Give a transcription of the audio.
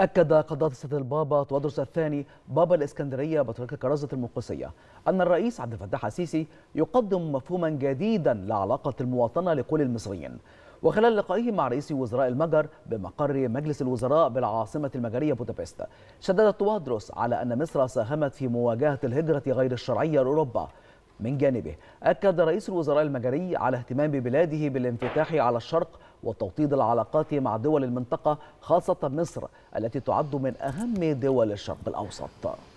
أكد قضاة السيد البابا تودرس الثاني بابا الإسكندرية بطريقة كرازة المقدسية أن الرئيس عبد الفتاح السيسي يقدم مفهوما جديدا لعلاقة المواطنة لكل المصريين وخلال لقائه مع رئيس وزراء المجر بمقر مجلس الوزراء بالعاصمة المجرية بودابست شدد توادرس على أن مصر ساهمت في مواجهة الهجرة غير الشرعية لأوروبا من جانبه أكد رئيس الوزراء المجري على اهتمام بلاده بالانفتاح على الشرق وتوطيد العلاقات مع دول المنطقة خاصة مصر التي تعد من أهم دول الشرق الأوسط